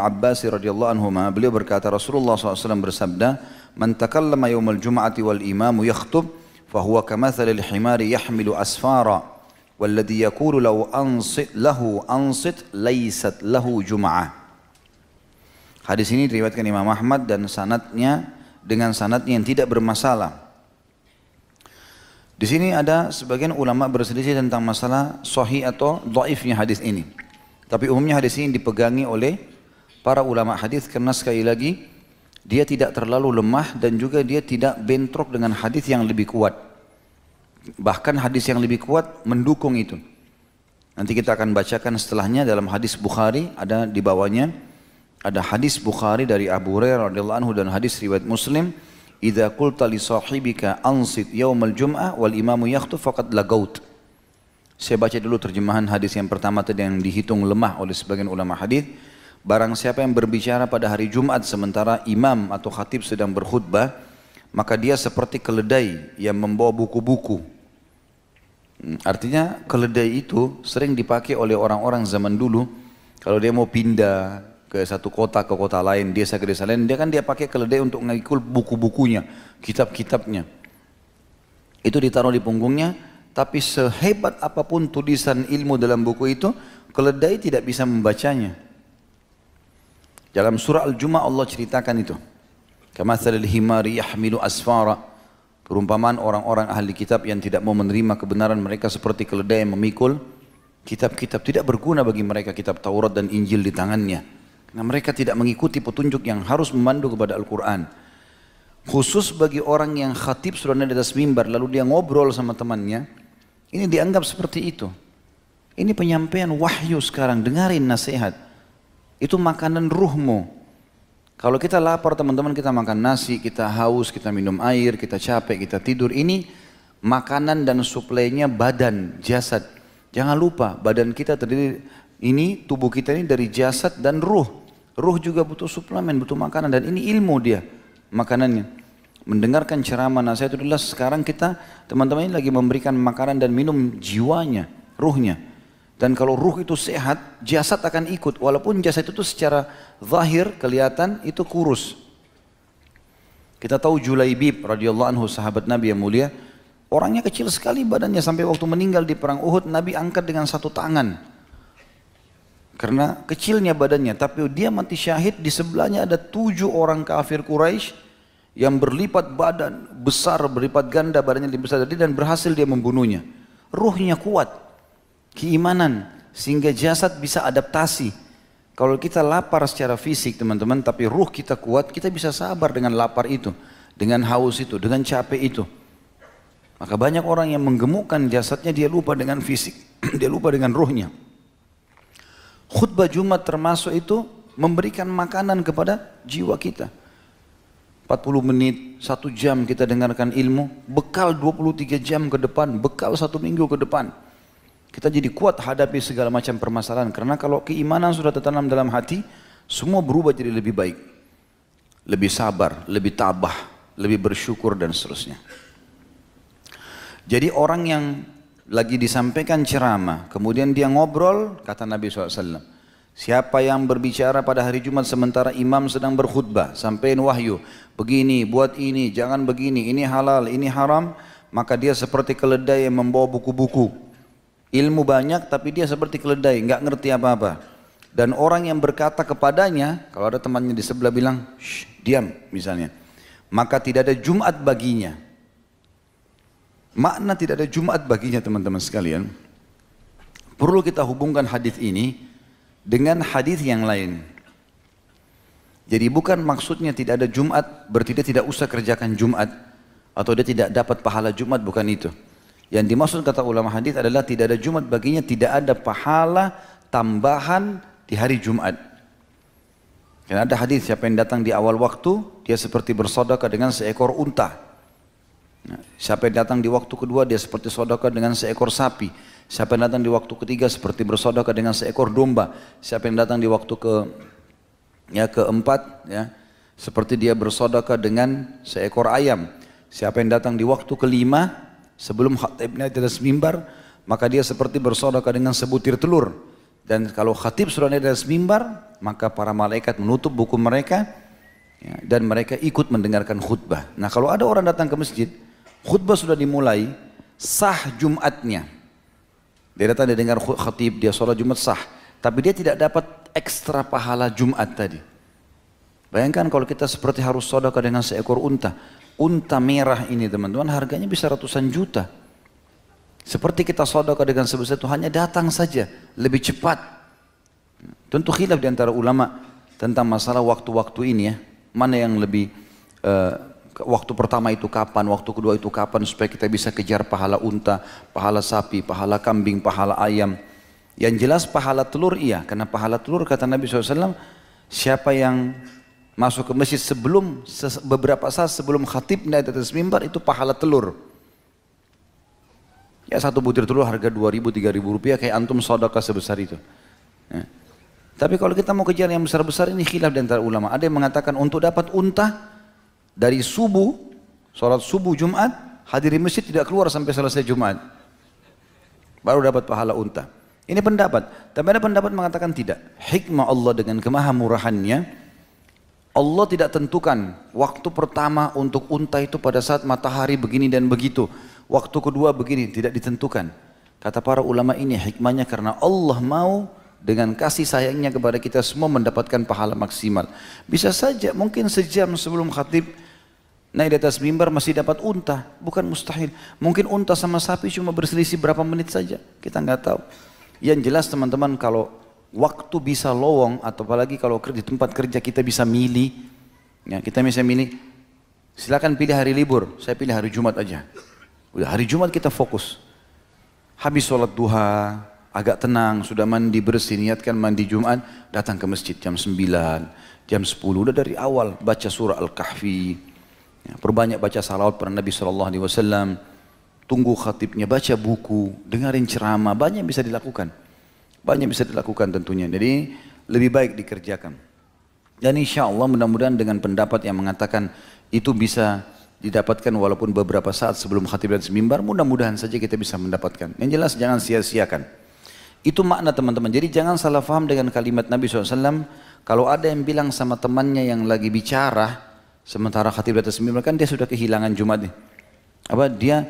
Abbas radhiyallahu anhu. beliau berkata Rasulullah SAW bersabda man takallama yawmal jum'ati wal imamu yakhtub fahuwa kamathalil himari yahmilu asfara والذي يقول law ansit lahu ansit ليست lahu جمعة Hadis ini diriwayatkan Imam Ahmad dan sanatnya dengan sanatnya yang tidak bermasalah. Di sini ada sebagian ulama berselisih tentang masalah sahih atau dhaifnya hadis ini. Tapi umumnya hadis ini dipegangi oleh para ulama hadis karena sekali lagi dia tidak terlalu lemah dan juga dia tidak bentrok dengan hadis yang lebih kuat. Bahkan hadis yang lebih kuat mendukung itu. Nanti kita akan bacakan setelahnya dalam hadis Bukhari ada di bawahnya ada hadis Bukhari dari Abu Hurairah radhiyallahu anhu dan hadis riwayat Muslim, "Idza qulta li sahibika ansit yaumal jum'ah wal imamu yakhtub faqad lagaut." Saya baca dulu terjemahan hadis yang pertama tadi yang dihitung lemah oleh sebagian ulama hadis. Barang siapa yang berbicara pada hari Jumat sementara imam atau khatib sedang berkhutbah, maka dia seperti keledai yang membawa buku-buku. Hmm, artinya keledai itu sering dipakai oleh orang-orang zaman dulu kalau dia mau pindah ke satu kota ke kota lain, dia ke desa lain, dia kan dia pakai keledai untuk ngikul buku-bukunya, kitab-kitabnya. Itu ditaruh di punggungnya, tapi sehebat apapun tulisan ilmu dalam buku itu, keledai tidak bisa membacanya. Dalam surah al Jum'ah Allah ceritakan itu. Kamathalil himari yahmilu asfara. Perumpamaan orang-orang ahli kitab yang tidak mau menerima kebenaran mereka seperti keledai yang memikul kitab-kitab tidak berguna bagi mereka kitab Taurat dan Injil di tangannya. Karena mereka tidak mengikuti petunjuk yang harus memandu kepada Al-Quran. Khusus bagi orang yang khatib sudah di atas mimbar lalu dia ngobrol sama temannya. Ini dianggap seperti itu. Ini penyampaian wahyu sekarang, dengarin nasihat. Itu makanan ruhmu. Kalau kita lapar teman-teman kita makan nasi, kita haus, kita minum air, kita capek, kita tidur. Ini makanan dan suplainya badan, jasad. Jangan lupa badan kita terdiri ini tubuh kita ini dari jasad dan ruh. Ruh juga butuh suplemen, butuh makanan dan ini ilmu dia makanannya mendengarkan ceramah nasihat itu adalah sekarang kita teman-teman ini lagi memberikan makanan dan minum jiwanya, ruhnya. Dan kalau ruh itu sehat, jasad akan ikut. Walaupun jasad itu secara zahir kelihatan itu kurus. Kita tahu Julaibib radhiyallahu anhu sahabat Nabi yang mulia, orangnya kecil sekali badannya sampai waktu meninggal di perang Uhud Nabi angkat dengan satu tangan. Karena kecilnya badannya, tapi dia mati syahid di sebelahnya ada tujuh orang kafir Quraisy yang berlipat badan besar berlipat ganda badannya lebih besar dari dan berhasil dia membunuhnya. Ruhnya kuat, keimanan sehingga jasad bisa adaptasi. Kalau kita lapar secara fisik teman-teman tapi ruh kita kuat, kita bisa sabar dengan lapar itu, dengan haus itu, dengan capek itu. Maka banyak orang yang menggemukkan jasadnya dia lupa dengan fisik, dia lupa dengan ruhnya. Khutbah Jumat termasuk itu memberikan makanan kepada jiwa kita. 40 menit, satu jam kita dengarkan ilmu, bekal 23 jam ke depan, bekal satu minggu ke depan. Kita jadi kuat hadapi segala macam permasalahan. Karena kalau keimanan sudah tertanam dalam hati, semua berubah jadi lebih baik. Lebih sabar, lebih tabah, lebih bersyukur dan seterusnya. Jadi orang yang lagi disampaikan ceramah, kemudian dia ngobrol, kata Nabi SAW. Siapa yang berbicara pada hari Jumat sementara imam sedang berkhutbah, sampaikan wahyu, begini, buat ini, jangan begini, ini halal, ini haram, maka dia seperti keledai yang membawa buku-buku Ilmu banyak tapi dia seperti keledai, nggak ngerti apa-apa. Dan orang yang berkata kepadanya, kalau ada temannya di sebelah bilang, diam misalnya. Maka tidak ada Jumat baginya. Makna tidak ada Jumat baginya teman-teman sekalian. Perlu kita hubungkan hadis ini dengan hadis yang lain. Jadi bukan maksudnya tidak ada Jumat berarti dia tidak usah kerjakan Jumat atau dia tidak dapat pahala Jumat bukan itu. Yang dimaksud kata ulama hadis adalah tidak ada Jumat baginya tidak ada pahala tambahan di hari Jumat. Karena ada hadis siapa yang datang di awal waktu dia seperti bersodaka dengan seekor unta. Nah, siapa yang datang di waktu kedua dia seperti sodakah dengan seekor sapi. Siapa yang datang di waktu ketiga seperti bersodaka dengan seekor domba. Siapa yang datang di waktu ke ya keempat ya seperti dia bersodaka dengan seekor ayam. Siapa yang datang di waktu kelima Sebelum khatibnya naik atas mimbar, maka dia seperti bersodokah dengan sebutir telur. Dan kalau khatib sudah naik di atas maka para malaikat menutup buku mereka ya, dan mereka ikut mendengarkan khutbah. Nah kalau ada orang datang ke masjid, khutbah sudah dimulai, sah Jumatnya. Dia datang dia dengar khatib, dia sholat Jumat sah. Tapi dia tidak dapat ekstra pahala Jumat tadi. Bayangkan kalau kita seperti harus sodaka dengan seekor unta. Unta merah ini teman-teman harganya bisa ratusan juta. Seperti kita sodaka dengan sebesar itu hanya datang saja. Lebih cepat. Tentu khilaf diantara ulama tentang masalah waktu-waktu ini ya. Mana yang lebih uh, waktu pertama itu kapan, waktu kedua itu kapan supaya kita bisa kejar pahala unta, pahala sapi, pahala kambing, pahala ayam. Yang jelas pahala telur iya, karena pahala telur kata Nabi SAW, siapa yang masuk ke masjid sebelum beberapa saat sebelum khatib naik atas mimbar itu pahala telur. Ya satu butir telur harga 2000-3000 rupiah kayak antum sodaka sebesar itu. Ya. Tapi kalau kita mau kejar yang besar-besar ini khilaf di antara ulama. Ada yang mengatakan untuk dapat unta dari subuh, sholat subuh Jumat, hadiri masjid tidak keluar sampai selesai Jumat. Baru dapat pahala unta. Ini pendapat. Tapi ada pendapat mengatakan tidak. Hikmah Allah dengan kemahamurahannya Allah tidak tentukan waktu pertama untuk unta itu pada saat matahari begini dan begitu. Waktu kedua begini, tidak ditentukan. Kata para ulama ini hikmahnya karena Allah mau dengan kasih sayangnya kepada kita semua mendapatkan pahala maksimal. Bisa saja mungkin sejam sebelum khatib naik di atas mimbar masih dapat unta, bukan mustahil. Mungkin unta sama sapi cuma berselisih berapa menit saja, kita nggak tahu. Yang jelas teman-teman kalau waktu bisa lowong atau apalagi kalau di tempat kerja kita bisa milih ya kita bisa milih silakan pilih hari libur saya pilih hari Jumat aja udah hari Jumat kita fokus habis sholat duha agak tenang sudah mandi bersih niatkan mandi Jumat datang ke masjid jam 9 jam 10 udah dari awal baca surah Al-Kahfi ya, perbanyak baca salawat per Nabi SAW tunggu khatibnya baca buku dengerin ceramah banyak bisa dilakukan banyak bisa dilakukan tentunya. Jadi lebih baik dikerjakan. Dan insya Allah mudah-mudahan dengan pendapat yang mengatakan itu bisa didapatkan walaupun beberapa saat sebelum khatib dan semimbar, mudah-mudahan saja kita bisa mendapatkan yang jelas jangan sia-siakan itu makna teman-teman jadi jangan salah faham dengan kalimat Nabi SAW kalau ada yang bilang sama temannya yang lagi bicara sementara khatib dan semimbar kan dia sudah kehilangan Jumat nih apa dia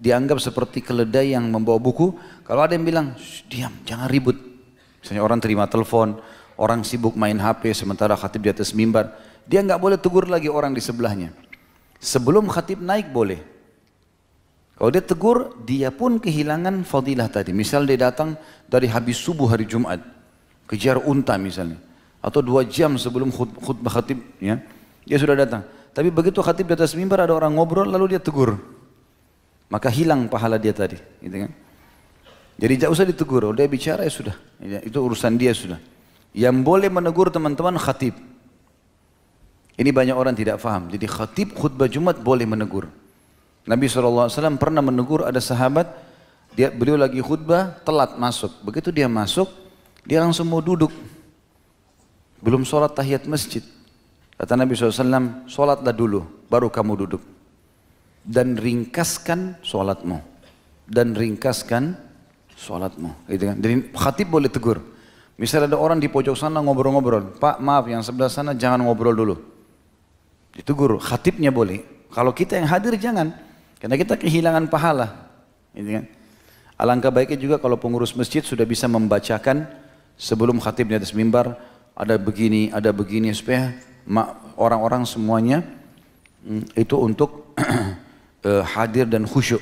dianggap seperti keledai yang membawa buku. Kalau ada yang bilang, diam, jangan ribut. Misalnya orang terima telepon, orang sibuk main HP sementara khatib di atas mimbar. Dia nggak boleh tegur lagi orang di sebelahnya. Sebelum khatib naik boleh. Kalau dia tegur, dia pun kehilangan fadilah tadi. Misal dia datang dari habis subuh hari Jumat, kejar unta misalnya. Atau dua jam sebelum khutbah khatib, ya, dia sudah datang. Tapi begitu khatib di atas mimbar ada orang ngobrol lalu dia tegur maka hilang pahala dia tadi gitu kan jadi tidak usah ditegur oh, dia bicara ya sudah iya, itu urusan dia sudah yang boleh menegur teman-teman khatib ini banyak orang tidak faham jadi khatib khutbah Jumat boleh menegur Nabi SAW pernah menegur ada sahabat dia beliau lagi khutbah telat masuk begitu dia masuk dia langsung mau duduk belum sholat tahiyat masjid kata Nabi SAW sholatlah dulu baru kamu duduk dan ringkaskan sholatmu dan ringkaskan sholatmu gitu kan jadi khatib boleh tegur Misalnya ada orang di pojok sana ngobrol-ngobrol pak maaf yang sebelah sana jangan ngobrol dulu ditegur khatibnya boleh kalau kita yang hadir jangan karena kita kehilangan pahala gitu kan alangkah baiknya juga kalau pengurus masjid sudah bisa membacakan sebelum khatib di atas mimbar ada begini ada begini supaya orang-orang semuanya hmm, itu untuk uh, hadir dan khusyuk.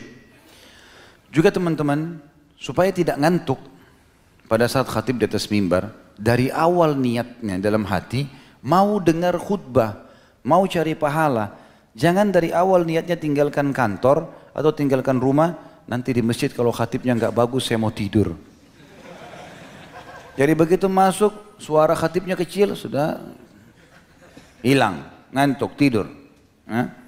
Juga teman-teman, supaya tidak ngantuk pada saat khatib di atas mimbar, dari awal niatnya dalam hati, mau dengar khutbah, mau cari pahala, jangan dari awal niatnya tinggalkan kantor atau tinggalkan rumah, nanti di masjid kalau khatibnya nggak bagus saya mau tidur. Jadi begitu masuk, suara khatibnya kecil, sudah hilang, ngantuk, tidur. Nah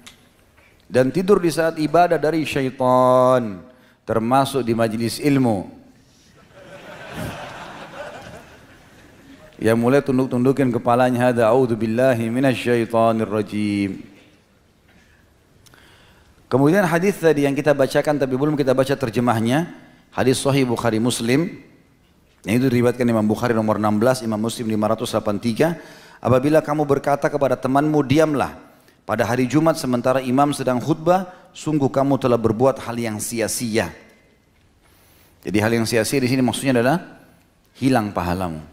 dan tidur di saat ibadah dari syaitan termasuk di majelis ilmu yang mulai tunduk-tundukin kepalanya hada a'udzubillahi syaitanir rajim kemudian hadis tadi yang kita bacakan tapi belum kita baca terjemahnya hadis sahih Bukhari Muslim yang itu diribatkan Imam Bukhari nomor 16 Imam Muslim 583 apabila kamu berkata kepada temanmu diamlah pada hari Jumat sementara imam sedang khutbah, sungguh kamu telah berbuat hal yang sia-sia. Jadi hal yang sia-sia di sini maksudnya adalah hilang pahalamu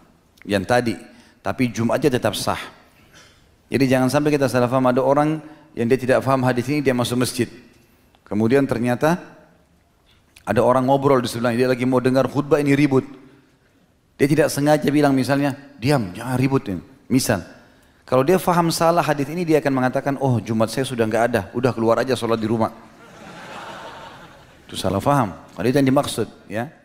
yang tadi, tapi Jumatnya tetap sah. Jadi jangan sampai kita salah faham ada orang yang dia tidak faham hadis ini dia masuk masjid. Kemudian ternyata ada orang ngobrol di sebelahnya, dia lagi mau dengar khutbah ini ribut. Dia tidak sengaja bilang misalnya, diam jangan ribut ini. Misal, kalau dia faham salah hadis ini dia akan mengatakan, oh Jumat saya sudah nggak ada, udah keluar aja sholat di rumah. Itu salah faham. Kalau itu yang dimaksud, ya.